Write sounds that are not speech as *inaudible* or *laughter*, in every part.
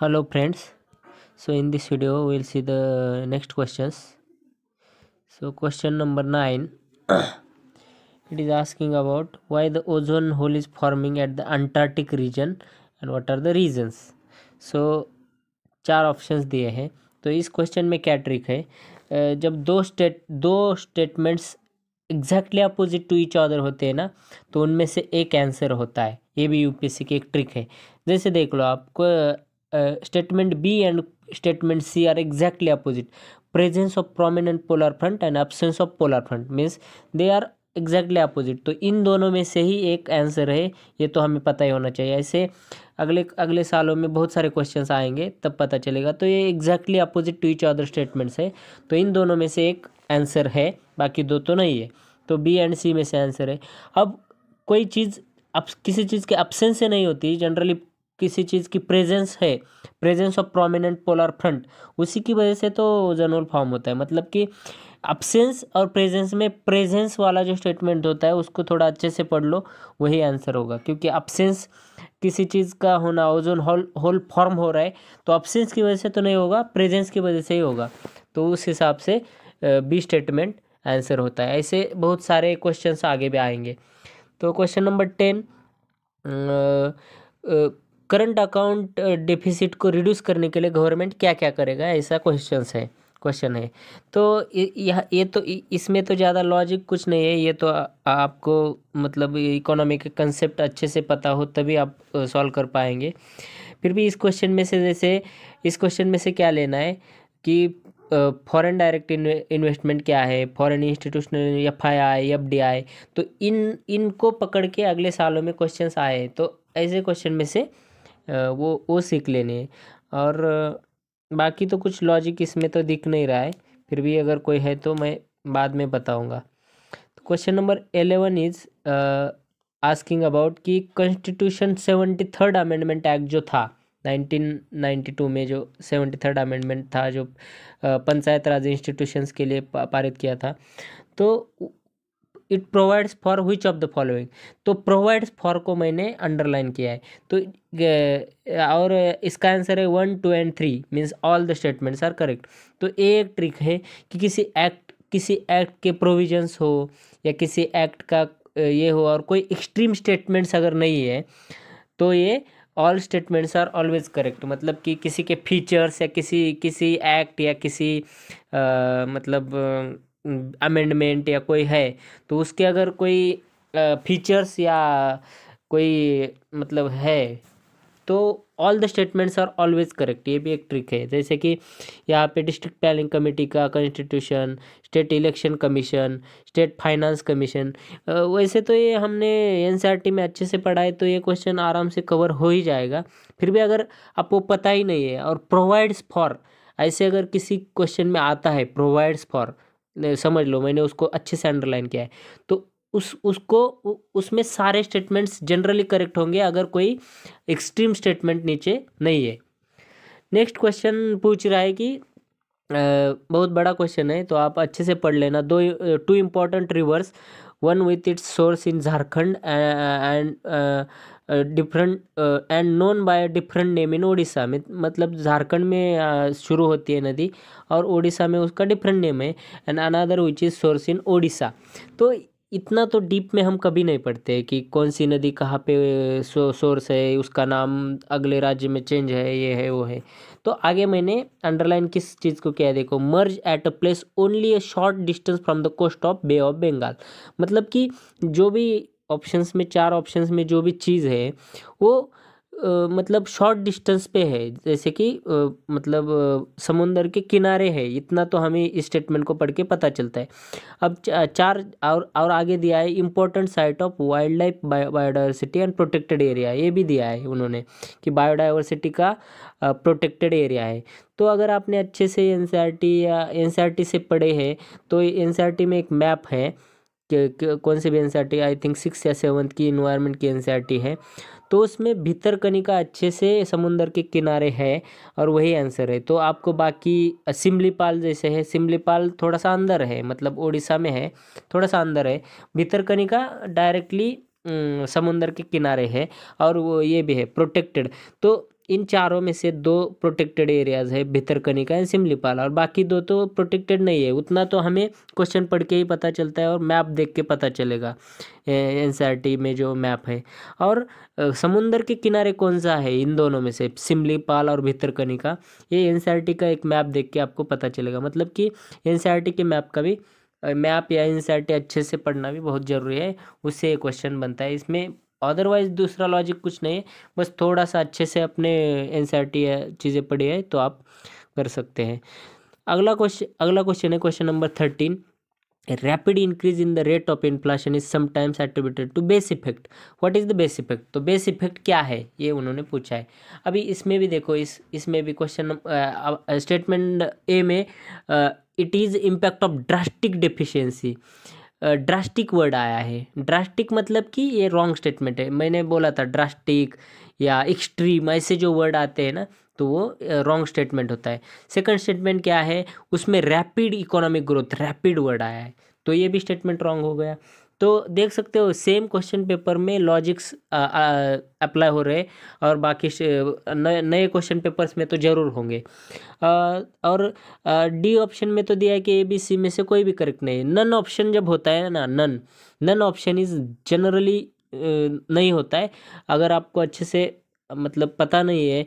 hello friends so in this video we will see the next questions so question number 9 it is asking about why the ozone hole is forming at the antarctic region and what are the reasons so चार options दिए हैं तो इस question में क्या trick है जब दो स्टेट दो statements exactly opposite to each other होते हैं ना तो उनमें से एक आंसर होता है ये भी यूपीएससी की एक ट्रिक है जैसे देख लो आपको statement B and statement C are exactly opposite presence of prominent polar front and absence of polar front means they are exactly opposite तो इन दोनों में से ही एक आंसर है ये तो हमें पता ही होना चाहिए ऐसे अगले अगले सालों में बहुत सारे क्वेश्चन आएंगे तब पता चलेगा तो ये exactly opposite to each other statements है तो इन दोनों में से एक आंसर है बाकी दो तो नहीं है तो बी एंड सी में से आंसर है अब कोई चीज़ अब किसी चीज़ के अपसेंस से नहीं होती जनरली किसी चीज़ की प्रेजेंस है presence of prominent polar front उसी की वजह से तो जनरल फॉर्म होता है मतलब कि अब्सेंस और प्रेजेंस में प्रेजेंस वाला जो स्टेटमेंट होता है उसको थोड़ा अच्छे से पढ़ लो वही आंसर होगा क्योंकि अब्सेंस किसी चीज़ का होना ओजोन होल होल फॉर्म हो रहा है तो अब्सेंस की वजह से तो नहीं होगा प्रेजेंस की वजह से ही होगा तो उस हिसाब से बी स्टेटमेंट आंसर होता है ऐसे बहुत सारे क्वेश्चन आगे भी आएंगे तो question number ten current account deficit को रिड्यूस करने के लिए गवर्नमेंट क्या क्या करेगा ऐसा क्वेश्चन है क्वेश्चन है तो यह ये तो इसमें तो ज़्यादा लॉजिक कुछ नहीं है ये तो आ, आपको मतलब इकोनॉमी के कंसेप्ट अच्छे से पता हो तभी आप सॉल्व कर पाएंगे फिर भी इस क्वेश्चन में से जैसे इस क्वेश्चन में से क्या लेना है कि फॉरेन डायरेक्ट इन्वेस्टमेंट क्या है foreign institutional F I I F D I तो इन इनको पकड़ के अगले सालों में क्वेश्चंस आए तो ऐसे क्वेश्चन में से वो वो सीख लेने और बाकी तो कुछ लॉजिक इसमें तो दिख नहीं रहा है फिर भी अगर कोई है तो मैं बाद में बताऊंगा तो question number eleven is asking about कि constitution seventy third amendment act जो था 1992 में जो सेवेंटी थर्ड अमेंडमेंट था जो पंचायत राज इंस्टीट्यूशंस के लिए पारित किया था तो it provides for which of the following तो प्रोवाइड्स फॉर को मैंने अंडरलाइन किया है तो और इसका आंसर है one two and three means all the statements are correct तो एक ट्रिक है कि किसी एक्ट किसी एक्ट के प्रोविजंस हो या किसी एक्ट का ये हो और कोई एक्सट्रीम स्टेटमेंट्स अगर नहीं है तो ये all statements are always correct मतलब कि किसी के फीचर्स या किसी किसी एक्ट या किसी आ, मतलब अमेंडमेंट या कोई है तो उसके अगर कोई फीचर्स या कोई मतलब है तो all the statements are always correct ये भी एक ट्रिक है जैसे कि यहाँ पे डिस्ट्रिक्ट प्लानिंग कमेटी का constitution state election commission state finance commission वैसे तो ये हमने एन e में अच्छे से पढ़ा है तो ये क्वेश्चन आराम से कवर हो ही जाएगा फिर भी अगर आपको पता ही नहीं है और प्रोवाइड्स फॉर ऐसे अगर किसी क्वेश्चन में आता है प्रोवाइड्स फॉर समझ लो मैंने उसको अच्छे से अंडरलाइन किया है तो उस उसको उसमें सारे स्टेटमेंट्स जनरली करेक्ट होंगे अगर कोई एक्सट्रीम स्टेटमेंट नीचे नहीं है नेक्स्ट क्वेश्चन पूछ रहा है कि बहुत बड़ा क्वेश्चन है तो आप अच्छे से पढ़ लेना दो two important rivers one with its source in Jharkhand and different and known by different name in Odisha में मतलब झारखंड में शुरू होती है नदी और ओडिशा में उसका डिफरेंट नेम है and another which is source in Odisha तो इतना तो डीप में हम कभी नहीं पढ़ते कि कौन सी नदी कहाँ पे सोर्स है उसका नाम अगले राज्य में चेंज है ये है वो है तो आगे मैंने अंडरलाइन किस चीज़ को किया देखो merge at a place only a short distance from the coast of Bay of Bengal मतलब कि जो भी ऑप्शंस में चार ऑप्शंस में जो भी चीज़ है वो आ, मतलब शॉर्ट डिस्टेंस पे है जैसे कि आ, मतलब समुंदर के किनारे है इतना तो हमें इस स्टेटमेंट को पढ़ के पता चलता है अब चार और और आगे दिया है important site of wildlife biodiversity and protected area ये भी दिया है उन्होंने कि बायोडाइवर्सिटी का प्रोटेक्टेड एरिया है तो अगर आपने अच्छे से एन या एन से पढ़े हैं तो एन में एक मैप है कौन सी भी एनसीईआरटी आई थिंक सिक्स या सेवन्थ की इन्वायरमेंट की एनसीईआरटी है तो उसमें भीतर कनिका अच्छे से समुंदर के किनारे है और वही आंसर है तो आपको बाकी सिमलीपाल जैसे है सिमलीपाल थोड़ा सा अंदर है मतलब उड़ीसा में है थोड़ा सा अंदर है भीतर कनिका डायरेक्टली समुंदर के किनारे है और वो ये भी है प्रोटेक्टेड तो इन चारों में से दो प्रोटेक्टेड एरियाज़ है भितरकनिका एंड सिमलीपाल और बाकी दो तो प्रोटेक्टेड नहीं है उतना तो हमें क्वेश्चन पढ़ के ही पता चलता है और मैप देख के पता चलेगा एन e में जो मैप है और समुंदर के किनारे कौन सा है इन दोनों में से सिमलीपाल और भितरकनिका ये एन e का एक मैप देख के आपको पता चलेगा मतलब कि एन e के मैप का भी मैप या एन अच्छे से पढ़ना भी बहुत ज़रूरी है उससे क्वेश्चन बनता है इसमें अदरवाइज़ दूसरा लॉजिक कुछ नहीं है बस थोड़ा सा अच्छे से अपने एन सी चीज़ें पढ़ी है तो आप कर सकते हैं अगला क्वेश्चन अगला क्वेश्चन है question number thirteen rapid increase in the rate of inflation is sometimes attributed to base effect what is the base effect तो बेस इफेक्ट क्या है ये उन्होंने पूछा है अभी इसमें भी देखो इस इसमें भी क्वेश्चन स्टेटमेंट ए में it is impact of drastic deficiency drastic word आया है ड्रास्टिक मतलब कि ये रॉन्ग स्टेटमेंट है मैंने बोला था ड्रास्टिक या एक्सट्रीम ऐसे जो वर्ड आते हैं ना तो वो रॉन्ग स्टेटमेंट होता है सेकंड स्टेटमेंट क्या है उसमें rapid economic growth rapid word आया है तो ये भी स्टेटमेंट रॉन्ग हो गया तो देख सकते हो सेम क्वेश्चन पेपर में लॉजिक्स अप्लाई हो रहे और बाकी नए क्वेश्चन पेपर्स में तो ज़रूर होंगे आ, और डी ऑप्शन में तो दिया है कि ए बी सी में से कोई भी करेक्ट नहीं नन ऑप्शन जब होता है ना none none option is generally नहीं होता है अगर आपको अच्छे से मतलब पता नहीं है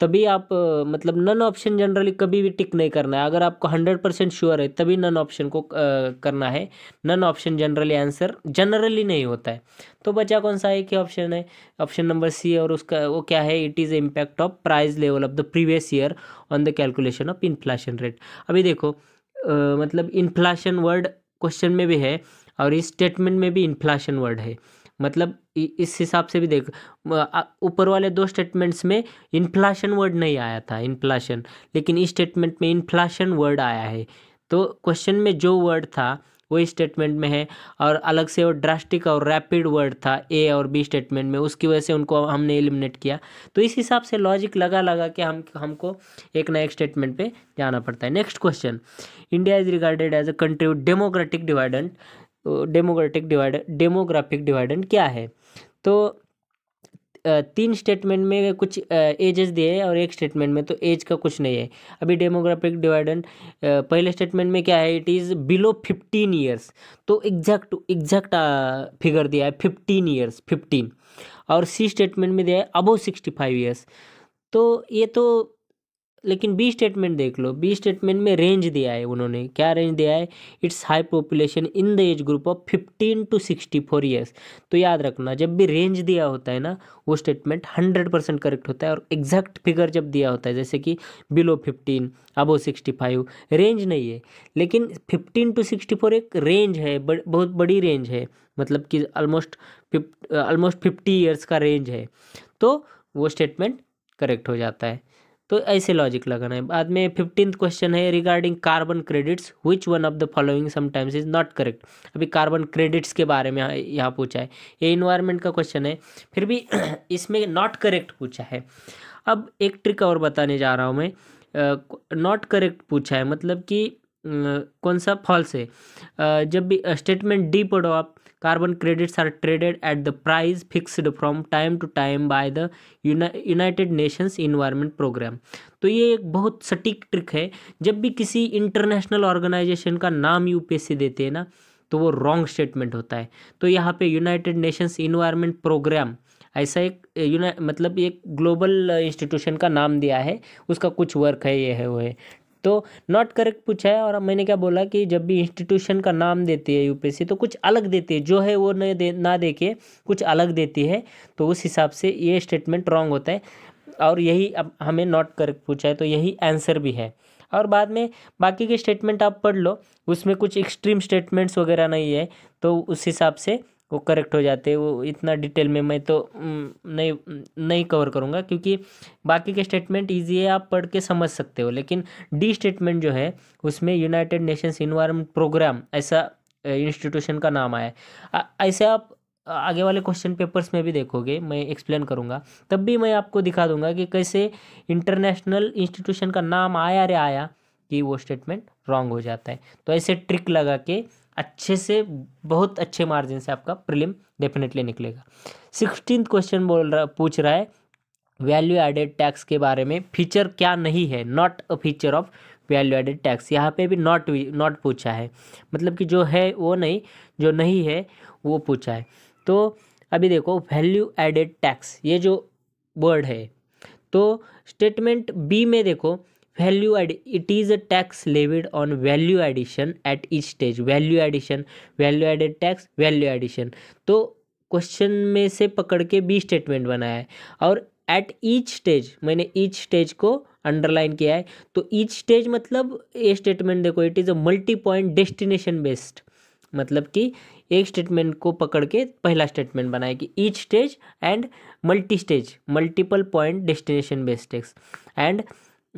तभी आप मतलब नन ऑप्शन जनरली कभी भी टिक नहीं करना है अगर आपको हंड्रेड परसेंट श्योर है तभी नन ऑप्शन को करना है none option generally answer generally नहीं होता है तो बचा कौन सा है कि ऑप्शन है ऑप्शन नंबर सी और उसका वो क्या है it is impact of price level of the previous year on the calculation of inflation rate अभी देखो आ, मतलब इन्फ्लेशन वर्ड क्वेश्चन में भी है और इस स्टेटमेंट में भी इन्फ्लेशन वर्ड है मतलब इस हिसाब से भी देख ऊपर वाले दो स्टेटमेंट्स में इन्फ्लाशन वर्ड नहीं आया था इन्फ्लाशन लेकिन इस स्टेटमेंट में इन्फ्लाशन वर्ड आया है तो क्वेश्चन में जो वर्ड था वो स्टेटमेंट में है और अलग से वो ड्रास्टिक और रैपिड वर्ड था ए और बी स्टेटमेंट में उसकी वजह से उनको हमने एलिमिनेट किया तो इस हिसाब से लॉजिक लगा लगा के हम हमको एक ना एक स्टेटमेंट पे जाना पड़ता है next question India is regarded as a country democratic dividend तो डेमोग्राटिक डिवाइड डेमोग्राफिक डिवाइडेंट क्या है तो तीन स्टेटमेंट में कुछ एजेस दिए हैं और एक स्टेटमेंट में तो एज का कुछ नहीं है अभी डेमोग्राफिक डिवाइडन पहले स्टेटमेंट में क्या है it is below fifteen years तो एग्जैक्ट एग्जैक्ट फिगर दिया है फिफ्टीन ईयर्स फिफ्टीन और सी स्टेटमेंट में दिया है अबो सिक्सटी फाइव ईयर्स तो ये तो लेकिन बी स्टेटमेंट देख लो बी स्टेटमेंट में रेंज दिया है उन्होंने क्या रेंज दिया है it's high population in the age group of fifteen to sixty four years तो याद रखना जब भी रेंज दिया होता है ना वो स्टेटमेंट हंड्रेड परसेंट करेक्ट होता है और एग्जैक्ट फिगर जब दिया होता है जैसे कि below fifteen above sixty five range नहीं है लेकिन फिफ्टीन टू सिक्सटी फोर एक रेंज है बड़, बहुत बड़ी रेंज है मतलब कि ऑलमोस्ट ऑलमोस्ट फिफ्टी ईयर्स का रेंज है तो वो स्टेटमेंट करेक्ट हो जाता है तो ऐसे लॉजिक लगाना है बाद में फिफ्टींथ क्वेश्चन है regarding carbon credits which one of the following sometimes is not correct अभी कार्बन क्रेडिट्स के बारे में यहाँ पूछा है ये इन्वायरमेंट का क्वेश्चन है फिर भी *clears throat* इसमें नॉट करेक्ट पूछा है अब एक ट्रिक और बताने जा रहा हूँ मैं नॉट करेक्ट पूछा है मतलब कि कौन सा फॉल्स है जब भी स्टेटमेंट डी पढ़ो आप carbon credits are traded at the price fixed from time to time by the united nations environment programme तो ये एक बहुत सटीक ट्रिक है जब भी किसी इंटरनेशनल ऑर्गेनाइजेशन का नाम यूपीएससी देते हैं ना तो वो रॉन्ग स्टेटमेंट होता है तो यहाँ पे यूनाइटेड नेशंस इन्वायरमेंट प्रोग्राम ऐसा एक यूना मतलब एक ग्लोबल इंस्टीट्यूशन का नाम दिया है उसका कुछ वर्क है ये है वो है तो नॉट करेक्ट पूछा है और मैंने क्या बोला कि जब भी इंस्टीट्यूशन का नाम देती है यूपीएससी तो कुछ अलग देती है जो है वो न दे ना दे के कुछ अलग देती है तो उस हिसाब से ये स्टेटमेंट रॉन्ग होता है और यही अब हमें नॉट करेक्ट पूछा है तो यही आंसर भी है और बाद में बाकी के स्टेटमेंट आप पढ़ लो उसमें कुछ एक्सट्रीम स्टेटमेंट्स वगैरह नहीं है तो उस हिसाब से वो करेक्ट हो जाते हैं वो इतना डिटेल में मैं तो नहीं नहीं कवर करूँगा क्योंकि बाकी के स्टेटमेंट ईजी है आप पढ़ के समझ सकते हो लेकिन डी स्टेटमेंट जो है उसमें यूनाइटेड नेशंस इन्वायरमेंट प्रोग्राम ऐसा इंस्टीट्यूशन का नाम आया है ऐसे आप आगे वाले क्वेश्चन पेपर्स में भी देखोगे मैं एक्सप्लेन करूँगा तब भी मैं आपको दिखा दूंगा कि कैसे इंटरनेशनल इंस्टीट्यूशन का नाम आया रे आया कि वो स्टेटमेंट रॉन्ग हो जाता है तो ऐसे ट्रिक लगा के अच्छे से बहुत अच्छे मार्जिन से आपका प्रीलिम डेफिनेटली निकलेगा सिक्सटीन क्वेश्चन बोल रहा पूछ रहा है वैल्यू एडेड टैक्स के बारे में फीचर क्या नहीं है not a feature of value added tax यहाँ पे भी नॉट नॉट पूछा है मतलब कि जो है वो नहीं जो नहीं है वो पूछा है तो अभी देखो वैल्यू एडेड टैक्स ये जो वर्ड है तो स्टेटमेंट बी में देखो value it is a tax levied on value addition at each stage value addition value added tax value addition तो क्वेश्चन में से पकड़ के बी स्टेटमेंट बनाया है और एट ईच स्टेज मैंने ईच स्टेज को अंडरलाइन किया है तो ईच स्टेज मतलब ये स्टेटमेंट देखो it is a multi point destination based मतलब कि एक स्टेटमेंट को पकड़ के पहला स्टेटमेंट बनाया कि each stage and multi stage multiple point destination based tax and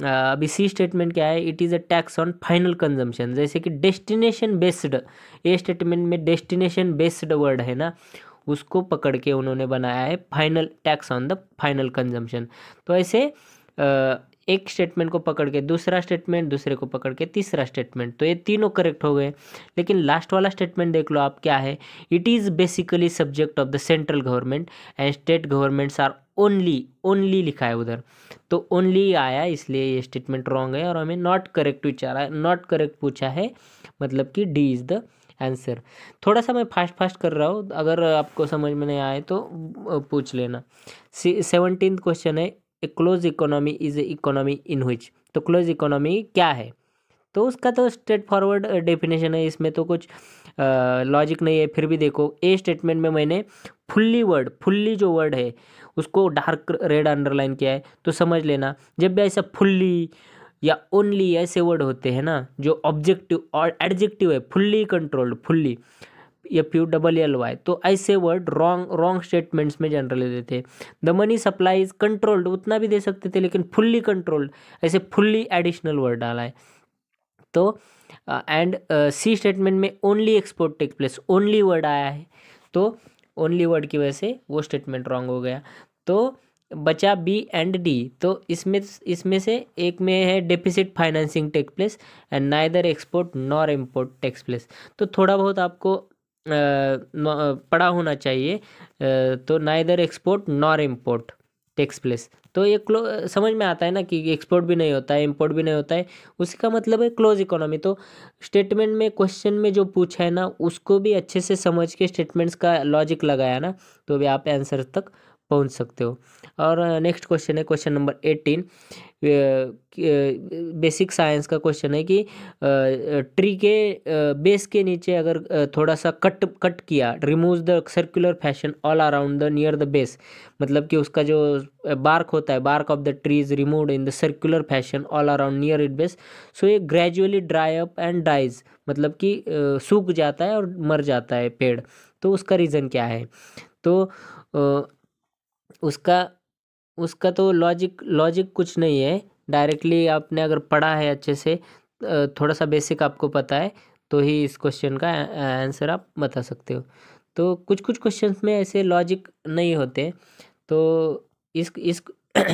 अभी सी स्टेटमेंट क्या है it is a tax on final consumption जैसे कि डेस्टिनेशन बेस्ड ए स्टेटमेंट में डेस्टिनेशन बेस्ड वर्ड है ना उसको पकड़ के उन्होंने बनाया है final tax on the final consumption तो ऐसे एक स्टेटमेंट को पकड़ के दूसरा स्टेटमेंट दूसरे को पकड़ के तीसरा स्टेटमेंट तो ये तीनों करेक्ट हो गए लेकिन लास्ट वाला स्टेटमेंट देख लो आप क्या है it is basically subject of the central government and state governments are only only लिखा है उधर तो ओनली आया इसलिए ये स्टेटमेंट रॉन्ग है और हमें नॉट करेक्ट विचारा नॉट करेक्ट पूछा है मतलब कि डी इज़ द आंसर थोड़ा सा मैं फास्ट फास्ट कर रहा हूँ अगर आपको समझ में नहीं आए तो पूछ लेना सेवनटीन क्वेश्चन है a close economy is a economy in which तो क्लोज इकोनॉमी क्या है तो उसका तो स्ट्रेट फॉरवर्ड डेफिनेशन है इसमें तो कुछ लॉजिक नहीं है फिर भी देखो ए स्टेटमेंट में मैंने फुल्ली वर्ड फुल्ली जो वर्ड है उसको डार्क रेड अंडरलाइन किया है तो समझ लेना जब भी ऐसा फुल्ली या ओनली ऐसे वर्ड होते हैं ना जो ऑब्जेक्टिव और एडजेक्टिव है fully controlled fully F U double L Y तो ऐसे वर्ड रॉन्ग रॉन्ग स्टेटमेंट्स में जनरली देते the money supply is controlled उतना भी दे सकते थे लेकिन फुल्ली कंट्रोल्ड ऐसे फुल्ली एडिशनल वर्ड डाला है तो एंड सी स्टेटमेंट में only export take place only word आया है तो ओनली वर्ड की वजह से वो स्टेटमेंट रॉन्ग हो गया तो बचा बी एंड डी तो इसमें इसमें से एक में है deficit financing take place and neither export nor import takes place तो थोड़ा बहुत आपको पड़ा होना चाहिए तो neither export nor import takes place तो ये क्लो समझ में आता है ना कि एक्सपोर्ट भी नहीं होता है इम्पोर्ट भी नहीं होता है उसका मतलब है क्लोज इकोनॉमी तो स्टेटमेंट में क्वेश्चन में जो पूछा है ना उसको भी अच्छे से समझ के स्टेटमेंट्स का लॉजिक लगाया ना तो भी आप आंसर तक पहुंच सकते हो और नेक्स्ट क्वेश्चन है question number eighteen basic science का क्वेश्चन है कि ट्री के बेस के नीचे अगर थोड़ा सा कट कट किया remove the circular fashion all around the near the base मतलब कि उसका जो बार्क होता है bark of the tree is remove in the circular fashion all around near it base so ये gradually dry up and dies मतलब कि सूख जाता है और मर जाता है पेड़ तो उसका रीज़न क्या है तो उसका उसका तो लॉजिक लॉजिक कुछ नहीं है डायरेक्टली आपने अगर पढ़ा है अच्छे से थोड़ा सा बेसिक आपको पता है तो ही इस क्वेश्चन का आंसर आप बता सकते हो तो कुछ कुछ क्वेश्चन में ऐसे लॉजिक नहीं होते तो इस इस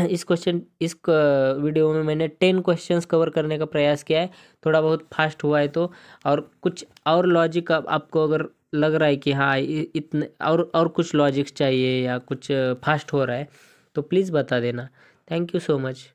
इस क्वेश्चन इस वीडियो में मैंने टेन क्वेश्चंस कवर करने का प्रयास किया है थोड़ा बहुत फास्ट हुआ है तो और कुछ और लॉजिक आप, आपको अगर लग रहा है कि हाँ इतने और और कुछ लॉजिक्स चाहिए या कुछ फास्ट हो रहा है तो प्लीज़ बता देना थैंक यू सो मच